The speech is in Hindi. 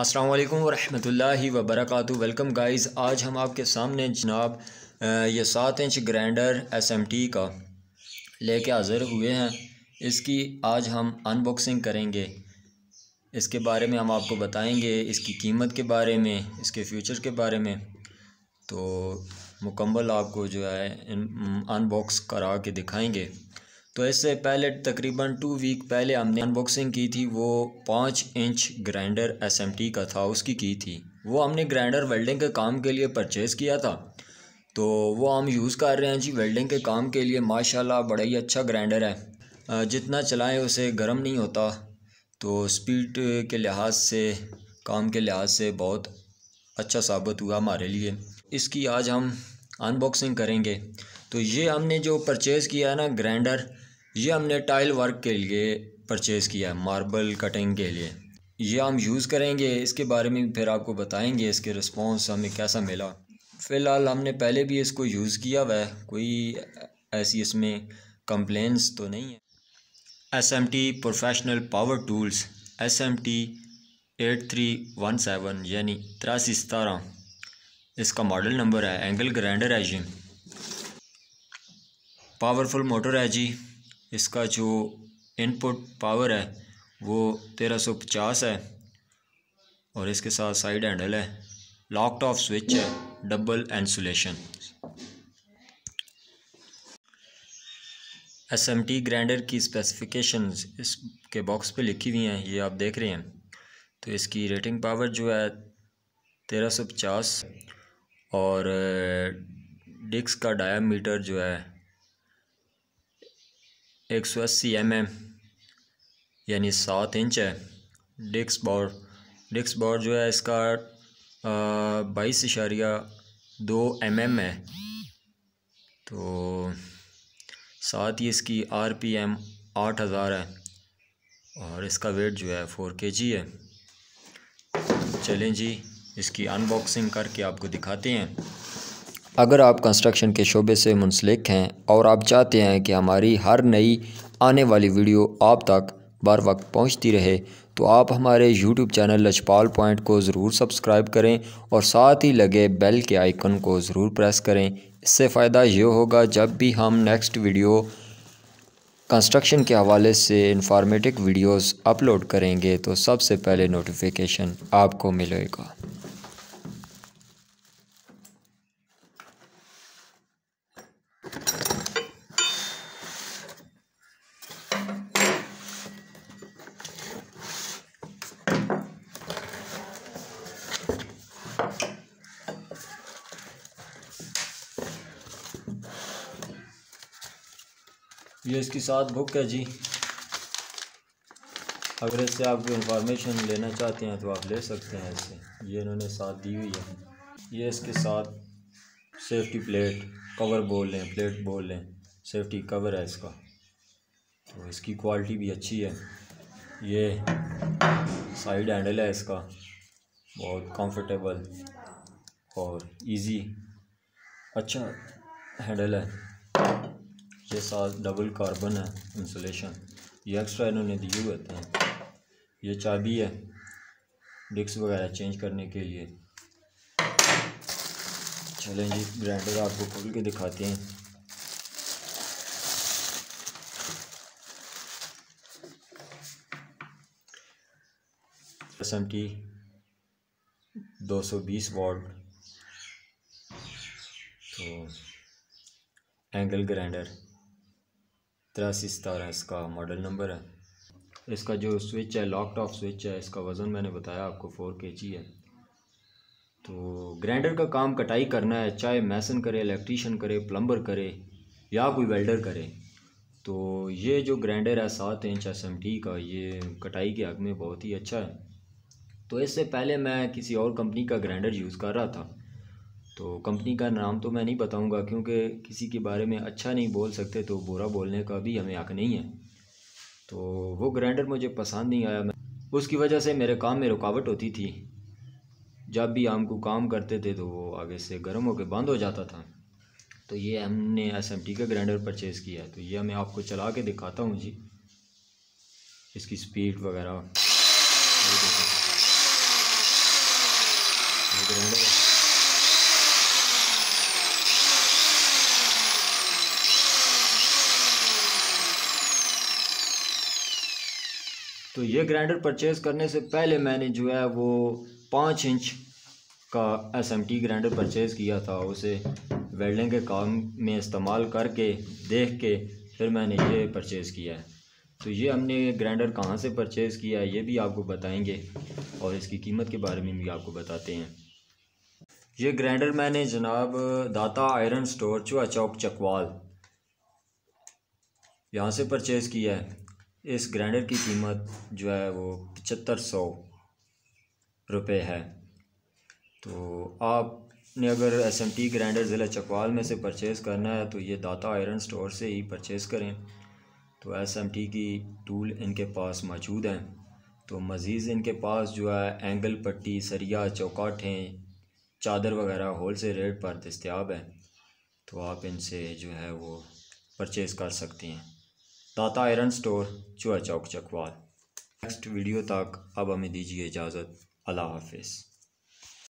असलकम वरहि रहमतुल्लाहि वेलकम गाइस आज हम आपके सामने जनाब ये सात इंच एम एसएमटी का लेके हाज़िर हुए हैं इसकी आज हम अनबॉक्सिंग करेंगे इसके बारे में हम आपको बताएंगे इसकी कीमत के बारे में इसके फ्यूचर के बारे में तो मुकम्मल आपको जो है अनबॉक्स करा के दिखाएंगे तो इससे पहले तकरीबन टू वीक पहले हमने अनबॉक्सिंग की थी वो पाँच इंच ग्राइंडर एस का था उसकी की थी वो हमने ग्राइंडर वेल्डिंग के काम के लिए परचेज़ किया था तो वो हम यूज़ कर रहे हैं जी वेल्डिंग के काम के लिए माशाल्लाह बड़ा ही अच्छा ग्राइंडर है जितना चलाएं उसे गर्म नहीं होता तो स्पीड के लिहाज से काम के लिहाज से बहुत अच्छा साबित हुआ हमारे लिए इसकी आज हम अनबॉक्सिंग करेंगे तो ये हमने जो परचेज़ किया है ना ग्राइंडर ये हमने टाइल वर्क के लिए परचेज़ किया है मार्बल कटिंग के लिए ये हम यूज़ करेंगे इसके बारे में फिर आपको बताएंगे इसके रिस्पांस हमें कैसा मिला फ़िलहाल हमने पहले भी इसको यूज़ किया हुआ है कोई ऐसी इसमें कंप्लेंस तो नहीं है S M T professional power tools S M T eight three one seven यानी तिरासी सतारह इसका मॉडल नंबर है एंगल ग्रैंडर है जी पावरफुल मोटर है जी इसका जो इनपुट पावर है वो 1350 है और इसके साथ साइड हैंडल है लॉकड ऑफ स्विच है double insulation S M T grinder की स्पेसिफिकेशन इसके बॉक्स पे लिखी हुई हैं ये आप देख रहे हैं तो इसकी रेटिंग पावर जो है तेरह सौ पचास और डिस्क का डायमीटर जो है एक सौ अस्सी एम एम यानी सात इंच है डिक्स बॉर डिक्स बॉर जो है इसका बाईस इशारिया दो एम एम है तो साथ ही इसकी आर पी एम आठ हज़ार है और इसका वेट जो है फ़ोर के जी है चलें जी इसकी अनबॉक्सिंग करके आपको दिखाते हैं अगर आप कंस्ट्रक्शन के शोबे से मुंसलिक हैं और आप चाहते हैं कि हमारी हर नई आने वाली वीडियो आप तक बार वक्त पहुँचती रहे तो आप हमारे यूट्यूब चैनल लचपाल पॉइंट को ज़रूर सब्सक्राइब करें और साथ ही लगे बेल के आइकन को ज़रूर प्रेस करें इससे फ़ायदा ये होगा जब भी हम नेक्स्ट वीडियो कंस्ट्रक्शन के हवाले से इंफॉर्मेटिव वीडियोस अपलोड करेंगे तो सबसे पहले नोटिफिकेशन आपको मिलेगा ये इसके साथ बुक है जी अगर इससे आप कोई इंफॉर्मेशन लेना चाहते हैं तो आप ले सकते हैं इससे ये इन्होंने साथ दी हुई है ये इसके साथ सेफ्टी प्लेट कवर बोल लें प्लेट बोल लें सेफ्टी कवर है इसका तो इसकी क्वालिटी भी अच्छी है ये साइड हैंडल है इसका बहुत कंफर्टेबल और इजी अच्छा हैंडल है ये साज डबल कार्बन है इंसुलेशन ये एक्स्ट्रा इन्होंने दिए हुए होते हैं ये चाबी है डिस्क वगैरह चेंज करने के लिए चलें जी ग्राइंडर आपको खोल के दिखाते हैं एस एम टी दो सौ बीस वॉल्ट तो एंगल ग्राइंडर तिरासी सतारह इसका मॉडल नंबर है इसका जो स्विच है लॉक टॉप स्विच है इसका वज़न मैंने बताया आपको फोर के जी है तो ग्राइंडर का काम कटाई करना है चाहे मैसन करे इलेक्ट्रीशियन करे प्लम्बर करे या कोई वेल्डर करे तो ये जो ग्राइंडर है सात इंच एस एम टी का ये कटाई के हक में बहुत ही अच्छा है तो इससे पहले मैं किसी और कंपनी का ग्राइंडर यूज़ कर रहा था तो कंपनी का नाम तो मैं नहीं बताऊंगा क्योंकि किसी के बारे में अच्छा नहीं बोल सकते तो बुरा बोलने का भी हमें हक नहीं है तो वो ग्राइंडर मुझे पसंद नहीं आया मैं उसकी वजह से मेरे काम में रुकावट होती थी जब भी आम को काम करते थे तो वो आगे से गर्म होकर बंद हो जाता था तो ये हमने एस एम टी का ग्राइंडर परचेज़ किया है तो ये मैं आपको चला के दिखाता हूँ जी इसकी स्पीड वगैरह ग्राइंडर तो ये ग्राइंडर परचेज़ करने से पहले मैंने जो है वो पाँच इंच का S M T grinder purchase किया था उसे वेल्डिंग के काम में इस्तेमाल करके देख के फिर मैंने ये परचेज़ किया है तो ये हमने ग्राइंडर कहाँ से परचेज़ किया है ये भी आपको बताएंगे और इसकी कीमत के बारे में भी आपको बताते हैं ये ग्राइंडर मैंने जनाब दाता आयरन स्टोर चुआ चौक चकवाल यहाँ से परचेज़ किया है इस ग्राइंडर की कीमत जो है वो पचहत्तर सौ रुपये है तो आपने अगर एस एम टी ग्राइंडर ज़िला चकवाल में से परचेज़ करना है तो ये दाता आयरन स्टोर से ही परचेज़ करें तो एस एम टी की टूल इनके पास मौजूद हैं तो मज़ीद इनके पास जो है एंगल पट्टी सरिया चौकाठें चादर वगैरह होल सेल रेट पर दस्तियाब हैं तो आप इनसे जो है वो परचेज़ कर सकती हैं दाता आयरन स्टोर चुआ चौक चकवाल नेक्स्ट वीडियो तक अब हमें दीजिए इजाज़त अल्लाह हाफिज़